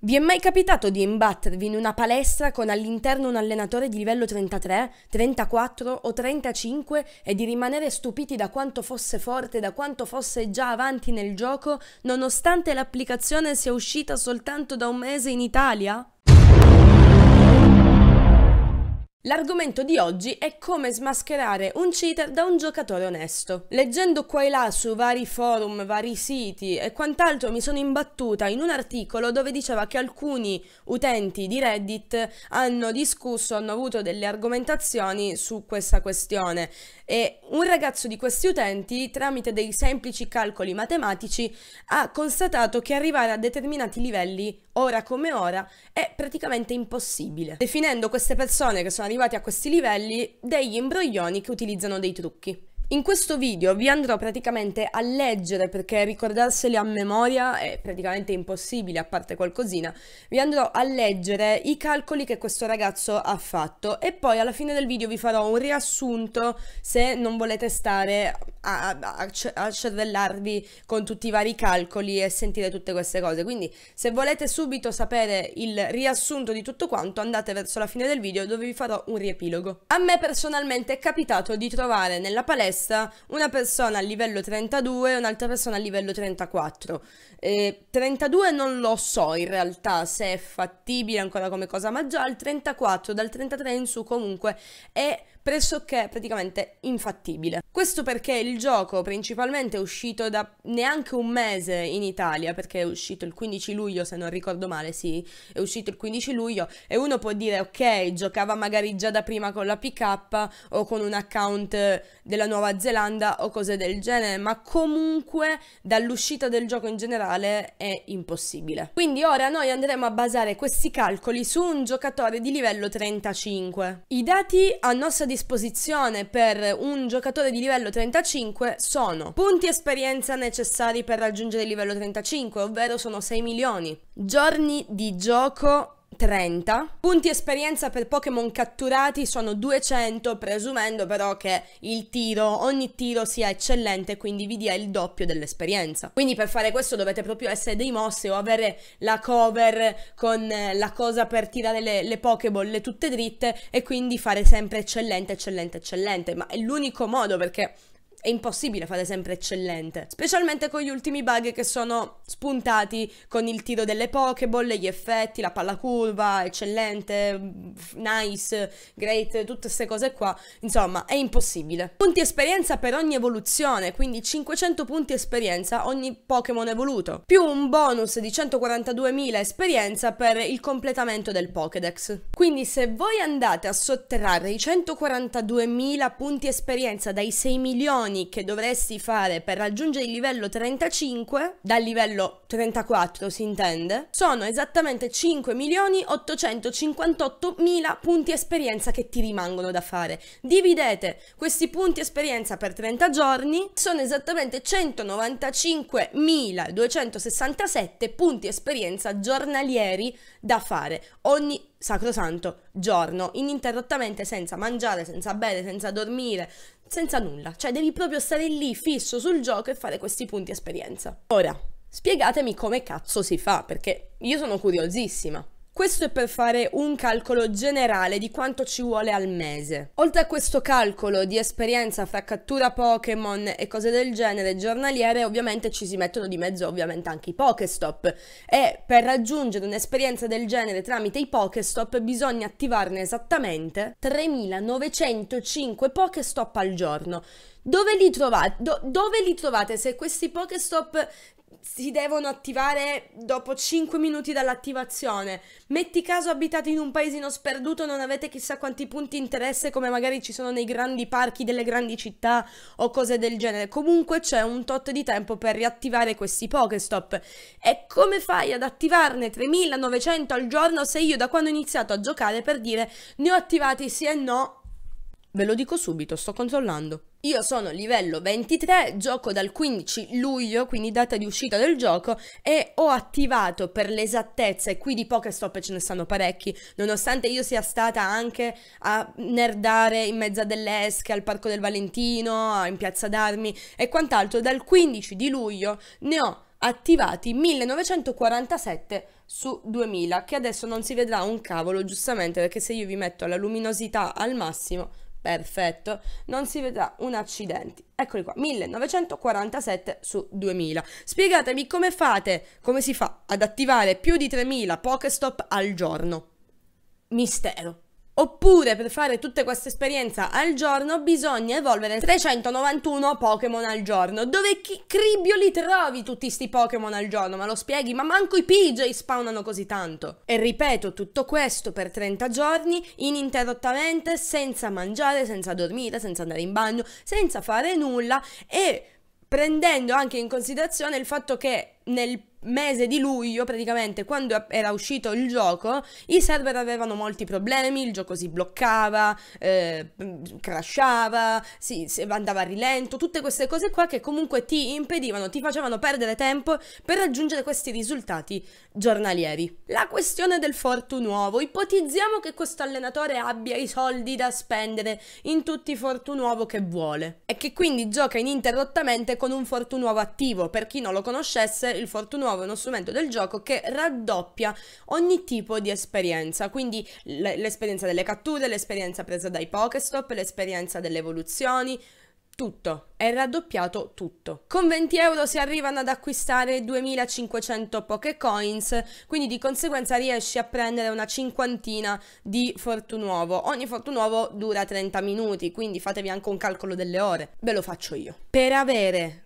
Vi è mai capitato di imbattervi in una palestra con all'interno un allenatore di livello 33, 34 o 35 e di rimanere stupiti da quanto fosse forte, da quanto fosse già avanti nel gioco, nonostante l'applicazione sia uscita soltanto da un mese in Italia? L'argomento di oggi è come smascherare un cheater da un giocatore onesto. Leggendo qua e là su vari forum, vari siti e quant'altro mi sono imbattuta in un articolo dove diceva che alcuni utenti di Reddit hanno discusso, hanno avuto delle argomentazioni su questa questione e un ragazzo di questi utenti tramite dei semplici calcoli matematici ha constatato che arrivare a determinati livelli ora come ora, è praticamente impossibile, definendo queste persone che sono arrivate a questi livelli degli imbroglioni che utilizzano dei trucchi. In questo video vi andrò praticamente a leggere perché ricordarseli a memoria è praticamente impossibile a parte qualcosina, vi andrò a leggere i calcoli che questo ragazzo ha fatto e poi alla fine del video vi farò un riassunto se non volete stare a, a, a cervellarvi con tutti i vari calcoli e sentire tutte queste cose, quindi se volete subito sapere il riassunto di tutto quanto andate verso la fine del video dove vi farò un riepilogo. A me personalmente è capitato di trovare nella palestra testa, una persona a livello 32 e un'altra persona a livello 34. Eh, 32 non lo so in realtà se è fattibile ancora come cosa, ma già il 34 dal 33 in su comunque è pressoché praticamente infattibile. Questo perché il gioco principalmente è uscito da neanche un mese in Italia, perché è uscito il 15 luglio, se non ricordo male, sì, è uscito il 15 luglio e uno può dire ok, giocava magari già da prima con la PK o con un account della Nuova Zelanda o cose del genere, ma comunque dall'uscita del gioco in generale è impossibile. Quindi ora noi andremo a basare questi calcoli su un giocatore di livello 35. I dati a nostra disposizione disposizione per un giocatore di livello 35 sono punti esperienza necessari per raggiungere il livello 35, ovvero sono 6 milioni, giorni di gioco 30. Punti esperienza per Pokémon catturati sono 200, presumendo però che il tiro, ogni tiro sia eccellente, e quindi vi dia il doppio dell'esperienza. Quindi per fare questo dovete proprio essere dei mossi o avere la cover con eh, la cosa per tirare le, le Pokémon tutte dritte e quindi fare sempre eccellente, eccellente, eccellente. Ma è l'unico modo perché è impossibile fare sempre eccellente, specialmente con gli ultimi bug che sono spuntati con il tiro delle Pokéball, gli effetti, la palla curva, eccellente, nice, great, tutte queste cose qua, insomma è impossibile. Punti esperienza per ogni evoluzione, quindi 500 punti esperienza ogni Pokémon evoluto, più un bonus di 142.000 esperienza per il completamento del Pokédex. Quindi se voi andate a sotterrare i 142.000 punti esperienza dai 6 milioni azioni che dovresti fare per raggiungere il livello 35, dal livello 34 si intende, sono esattamente 5.858.000 punti esperienza che ti rimangono da fare. Dividete questi punti esperienza per 30 giorni, sono esattamente 195.267 punti esperienza giornalieri da fare ogni sacrosanto giorno, ininterrottamente senza mangiare, senza bere, senza dormire, senza nulla, cioè devi proprio stare lì fisso sul gioco e fare questi punti esperienza. Ora, spiegatemi come cazzo si fa, perché io sono curiosissima. Questo è per fare un calcolo generale di quanto ci vuole al mese. Oltre a questo calcolo di esperienza fra cattura Pokémon e cose del genere giornaliere, ovviamente ci si mettono di mezzo ovviamente anche i Pokéstop e per raggiungere un'esperienza del genere tramite i Pokéstop bisogna attivarne esattamente 3905 Pokéstop al giorno. Dove li, do, dove li trovate se questi Pokéstop si devono attivare dopo 5 minuti dall'attivazione. Metti caso abitate in un paesino sperduto, non avete chissà quanti punti interesse come magari ci sono nei grandi parchi delle grandi città o cose del genere. Comunque c'è un tot di tempo per riattivare questi Pokestop. E come fai ad attivarne 3900 al giorno se io da quando ho iniziato a giocare per dire ne ho attivati sì e no Ve lo dico subito, sto controllando. Io sono livello 23, gioco dal 15 luglio, quindi data di uscita del gioco, e ho attivato per l'esattezza, e qui di Pokestop ce ne stanno parecchi, nonostante io sia stata anche a nerdare in mezzo a delle esche, al Parco del Valentino, in Piazza d'Armi e quant'altro, dal 15 di luglio ne ho attivati 1947 su 2000 che adesso non si vedrà un cavolo giustamente perché se io vi metto la luminosità al massimo Perfetto, non si vedrà un accidente. Eccoli qua, 1947 su 2000. Spiegatemi come fate, come si fa ad attivare più di 3000 Pokestop al giorno. Mistero. Oppure per fare tutta questa esperienza al giorno bisogna evolvere 391 Pokémon al giorno. Dove chi cribbio li trovi tutti questi Pokémon al giorno? Ma lo spieghi? Ma manco i PJ spawnano così tanto. E ripeto, tutto questo per 30 giorni, ininterrottamente, senza mangiare, senza dormire, senza andare in bagno, senza fare nulla e prendendo anche in considerazione il fatto che nel mese di luglio, praticamente quando era uscito il gioco, i server avevano molti problemi, il gioco si bloccava, eh, mm, crashava, si, andava a rilento, tutte queste cose qua che comunque ti impedivano, ti facevano perdere tempo per raggiungere questi risultati giornalieri. La questione del Fortu nuovo, ipotizziamo che questo allenatore abbia i soldi da spendere in tutti i Fortu nuovo che vuole e che quindi gioca ininterrottamente con un Fortu nuovo attivo, per chi non lo conoscesse il Fortu nuovo nuovo, uno strumento del gioco che raddoppia ogni tipo di esperienza, quindi l'esperienza delle catture, l'esperienza presa dai Pokestop, l'esperienza delle evoluzioni, tutto, è raddoppiato tutto. Con 20 euro si arrivano ad acquistare 2500 Pokécoins, quindi di conseguenza riesci a prendere una cinquantina di Fortunuovo. Ogni Fortunuovo dura 30 minuti, quindi fatevi anche un calcolo delle ore. Ve lo faccio io. Per avere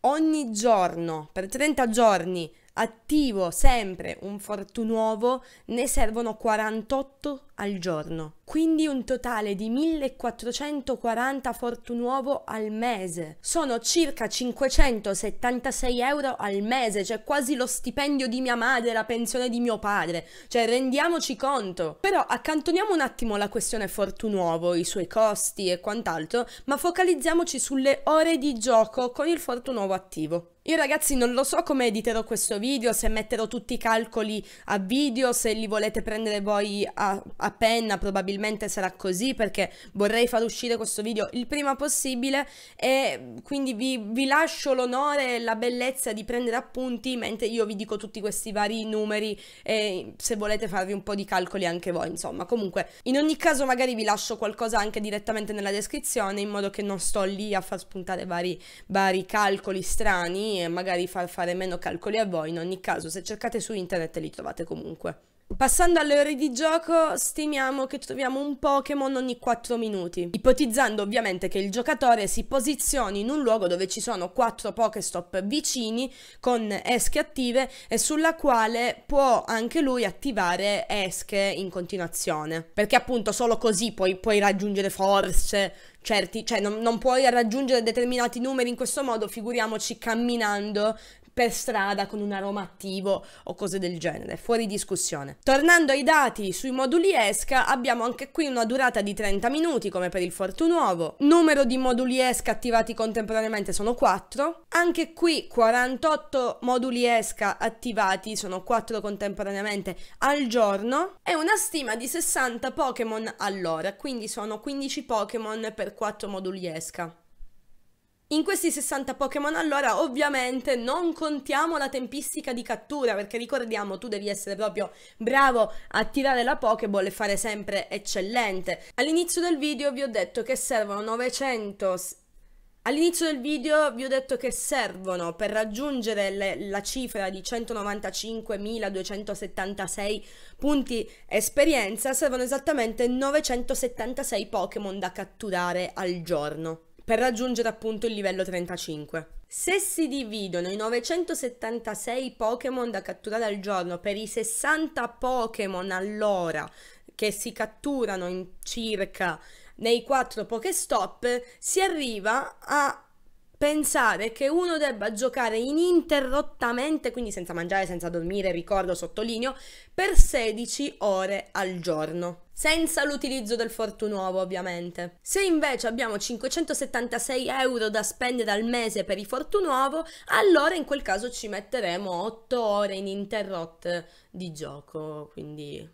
ogni giorno, per 30 giorni, attivo sempre un fortunuovo, ne servono 48 al giorno, quindi un totale di 1440 Fortunuovo al mese. Sono circa 576 euro al mese, cioè quasi lo stipendio di mia madre, la pensione di mio padre, cioè rendiamoci conto. Però accantoniamo un attimo la questione Fortunuovo, i suoi costi e quant'altro, ma focalizziamoci sulle ore di gioco con il Fortunuovo attivo. Io ragazzi non lo so come editerò questo video, se metterò tutti i calcoli a video, se li volete prendere voi a, a a penna probabilmente sarà così perché vorrei far uscire questo video il prima possibile e quindi vi, vi lascio l'onore e la bellezza di prendere appunti mentre io vi dico tutti questi vari numeri e se volete farvi un po' di calcoli anche voi insomma comunque in ogni caso magari vi lascio qualcosa anche direttamente nella descrizione in modo che non sto lì a far spuntare vari, vari calcoli strani e magari far fare meno calcoli a voi in ogni caso se cercate su internet li trovate comunque. Passando alle ore di gioco, stimiamo che troviamo un Pokémon ogni 4 minuti, ipotizzando ovviamente che il giocatore si posizioni in un luogo dove ci sono 4 Pokéstop vicini con esche attive e sulla quale può anche lui attivare esche in continuazione, perché appunto solo così puoi, puoi raggiungere forse certi, cioè non, non, puoi raggiungere determinati numeri in questo modo, figuriamoci camminando per strada con un aroma attivo o cose del genere, fuori discussione. Tornando ai dati sui moduli ESCA, abbiamo anche qui una durata di 30 minuti come per il Fortunuovo, numero di moduli ESCA attivati contemporaneamente sono 4, anche qui 48 moduli ESCA attivati sono 4 contemporaneamente al giorno e una stima di 60 Pokémon all'ora, quindi sono 15 Pokémon per 4 moduli ESCA. In questi 60 Pokémon allora ovviamente non contiamo la tempistica di cattura perché ricordiamo tu devi essere proprio bravo a tirare la Pokéball e fare sempre eccellente. All'inizio del video vi ho detto che servono 900 All'inizio del video vi ho detto che servono per raggiungere le, la cifra di 195.276 punti esperienza, servono esattamente 976 Pokémon da catturare al giorno per raggiungere appunto il livello 35. Se si dividono i 976 Pokémon da catturare al giorno per i 60 Pokémon all'ora che si catturano in circa nei 4 Pokéstop, si arriva a pensare che uno debba giocare ininterrottamente, quindi senza mangiare, senza dormire, ricordo, sottolineo, per 16 ore al giorno senza l'utilizzo del Fortunuovo ovviamente. Se invece abbiamo 576 euro da spendere al mese per i Fortunuovo, allora in quel caso ci metteremo 8 ore ininterrotte di gioco, quindi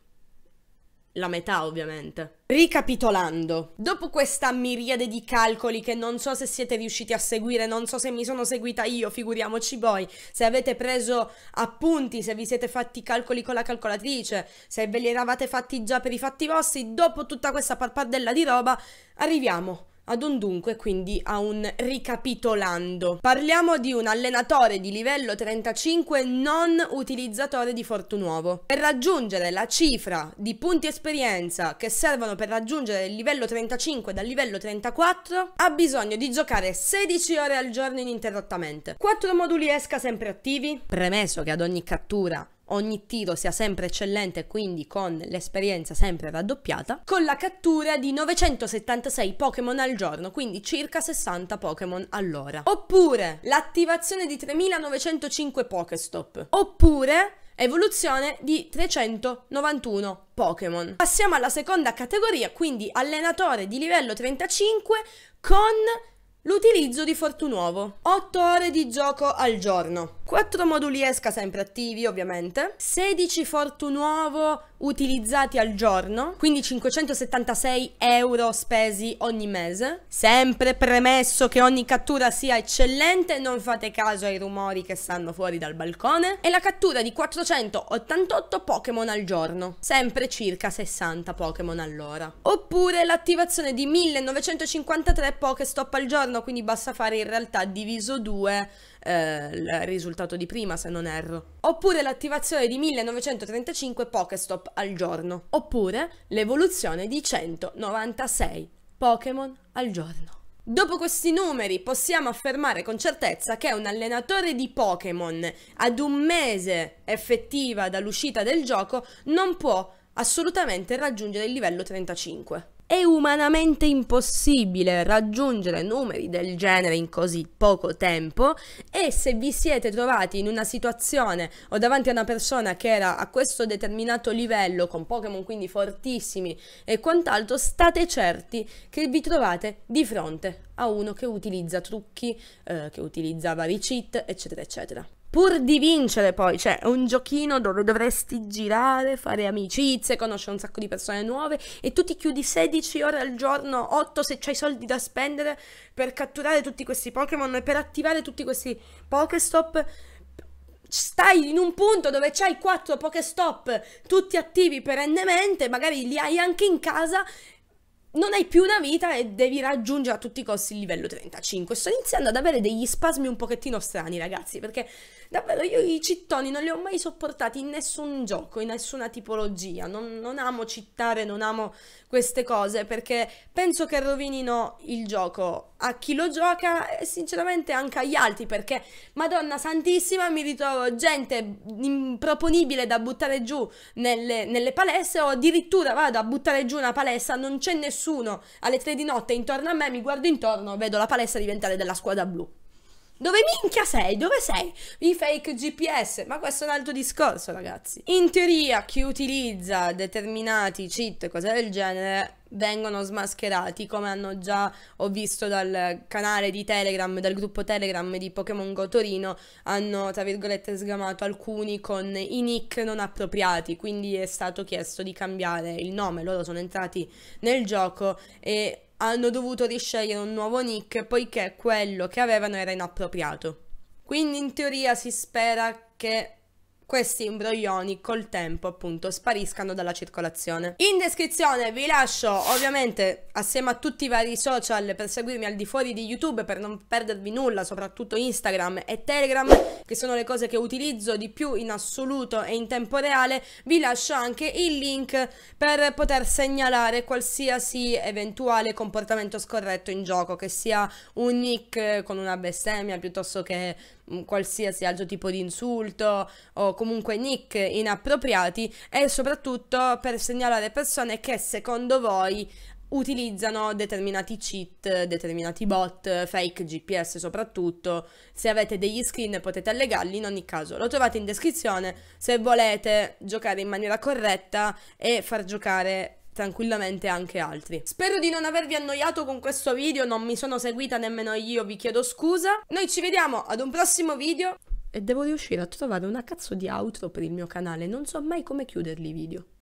la metà ovviamente. Ricapitolando, dopo questa miriade di calcoli che non so se siete riusciti a seguire, non so se mi sono seguita io, figuriamoci voi, se avete preso appunti, se vi siete fatti i calcoli con la calcolatrice, se ve li eravate fatti già per i fatti vostri, dopo tutta questa parpardella di roba, arriviamo ad un dunque, quindi a un ricapitolando. Parliamo di un allenatore di livello 35 non utilizzatore di Fortunuovo. Per raggiungere la cifra di punti esperienza che servono per raggiungere il livello 35 dal livello 34, ha bisogno di giocare 16 ore al giorno ininterrottamente. 4 moduli esca sempre attivi, premesso che ad ogni cattura ogni tiro sia sempre eccellente quindi con l'esperienza sempre raddoppiata, con la cattura di 976 Pokémon al giorno, quindi circa 60 Pokémon all'ora. Oppure l'attivazione di 3905 Pokéstop. Oppure evoluzione di 391 Pokémon. Passiamo alla seconda categoria, quindi allenatore di livello 35 con L'utilizzo di Fortunuovo. 8 ore di gioco al giorno. 4 moduli esca sempre attivi, ovviamente. 16 Fortunuovo utilizzati al giorno, quindi 576 euro spesi ogni mese. Sempre premesso che ogni cattura sia eccellente, non fate caso ai rumori che stanno fuori dal balcone. E la cattura di 488 Pokémon al giorno, sempre circa 60 Pokémon all'ora. Oppure l'attivazione di 1953 Pokéstop al giorno, quindi basta fare in realtà diviso 2 eh, il risultato di prima se non erro. Oppure l'attivazione di 1935 Pokestop al giorno. Oppure l'evoluzione di 196 Pokémon al giorno. Dopo questi numeri possiamo affermare con certezza che un allenatore di Pokémon ad un mese effettiva dall'uscita del gioco non può assolutamente raggiungere il livello 35. È umanamente impossibile raggiungere numeri del genere in così poco tempo e se vi siete trovati in una situazione o davanti a una persona che era a questo determinato livello con Pokémon quindi fortissimi e quant'altro, state certi che vi trovate di fronte a uno che utilizza trucchi, eh, che utilizza vari cheat, eccetera, eccetera pur di vincere poi, cioè è un giochino dove dovresti girare, fare amicizie, conoscere un sacco di persone nuove e tu ti chiudi 16 ore al giorno, 8 se hai soldi da spendere per catturare tutti questi Pokémon e per attivare tutti questi Pokéstop. Stai in un punto dove c'hai 4 Pokéstop tutti attivi perennemente, magari li hai anche in casa non hai più una vita e devi raggiungere a tutti i costi il livello 35. Sto iniziando ad avere degli spasmi un pochettino strani, ragazzi, perché Davvero, io i cittoni non li ho mai sopportati in nessun gioco, in nessuna tipologia. Non, non amo cittare, non amo queste cose perché penso che rovinino il gioco a chi lo gioca e sinceramente anche agli altri perché, madonna santissima, mi ritrovo gente improponibile da buttare giù nelle, nelle palestre o addirittura vado a buttare giù una palestra, non c'è nessuno alle tre di notte intorno a me, mi guardo intorno, vedo la palestra diventare della squadra blu. Dove minchia sei? Dove sei? I fake GPS. Ma questo è un altro discorso, ragazzi. In teoria, chi utilizza determinati cheat, cose del genere, vengono smascherati, come hanno già ho visto dal canale di Telegram, dal gruppo Telegram di Pokémon Go Torino, hanno tra virgolette sgamato alcuni con i nick non appropriati, quindi è stato chiesto di cambiare il nome, loro sono entrati nel gioco e hanno dovuto riscegliere un nuovo nick poiché quello che avevano era inappropriato. Quindi in teoria si spera che questi imbroglioni col tempo appunto spariscano dalla circolazione. In descrizione vi lascio ovviamente assieme a tutti i vari social per seguirmi al di fuori di YouTube per non perdervi nulla, soprattutto Instagram e Telegram che sono le cose che utilizzo di più in assoluto e in tempo reale, vi lascio anche il link per poter segnalare qualsiasi eventuale comportamento scorretto in gioco, che sia un nick con una bestemmia piuttosto che qualsiasi altro tipo di insulto o comunque nick inappropriati e soprattutto per segnalare persone che secondo voi utilizzano determinati cheat, determinati bot, fake GPS soprattutto. Se avete degli screen potete allegarli in ogni caso. Lo trovate in descrizione se volete giocare in maniera corretta e far giocare tranquillamente anche altri. Spero di non avervi annoiato con questo video, non mi sono seguita nemmeno io, vi chiedo scusa. Noi ci vediamo ad un prossimo video e devo riuscire a trovare una cazzo di outro per il mio canale, non so mai come chiuderli i video.